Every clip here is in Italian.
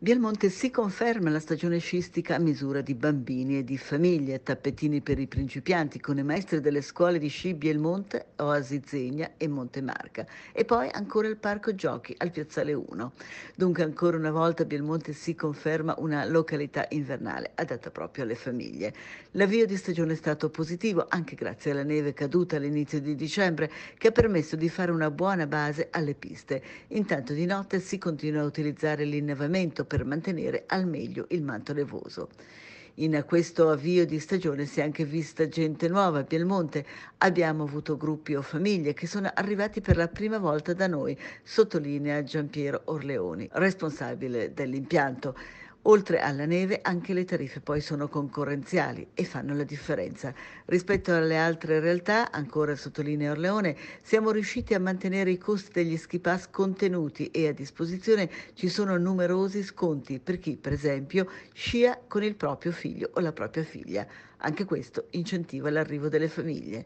Vialmonte si conferma la stagione sciistica a misura di bambini e di famiglie, tappetini per i principianti con i maestri delle scuole di sci Bielmonte, Oasi Zegna e Montemarca e poi ancora il parco giochi al Piazzale 1. Dunque ancora una volta Bielmonte si conferma una località invernale adatta proprio alle famiglie. L'avvio di stagione è stato positivo anche grazie alla neve caduta all'inizio di dicembre che ha permesso di fare una buona base alle piste. Intanto di notte si continua a utilizzare l'innevamento per mantenere al meglio il manto nevoso. In questo avvio di stagione si è anche vista gente nuova a Piemonte. Abbiamo avuto gruppi o famiglie che sono arrivati per la prima volta da noi, sottolinea Giampiero Orleoni, responsabile dell'impianto. Oltre alla neve anche le tariffe poi sono concorrenziali e fanno la differenza. Rispetto alle altre realtà, ancora sottolinea Orleone, siamo riusciti a mantenere i costi degli ski pass contenuti e a disposizione ci sono numerosi sconti per chi, per esempio, scia con il proprio figlio o la propria figlia. Anche questo incentiva l'arrivo delle famiglie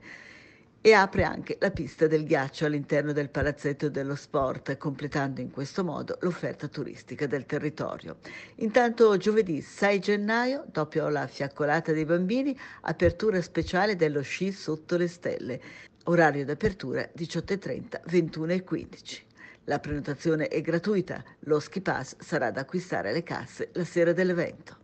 e apre anche la pista del ghiaccio all'interno del palazzetto dello sport, completando in questo modo l'offerta turistica del territorio. Intanto giovedì 6 gennaio, dopo la fiaccolata dei bambini, apertura speciale dello sci sotto le stelle. Orario d'apertura 18.30, 21.15. La prenotazione è gratuita, lo ski pass sarà da acquistare alle casse la sera dell'evento.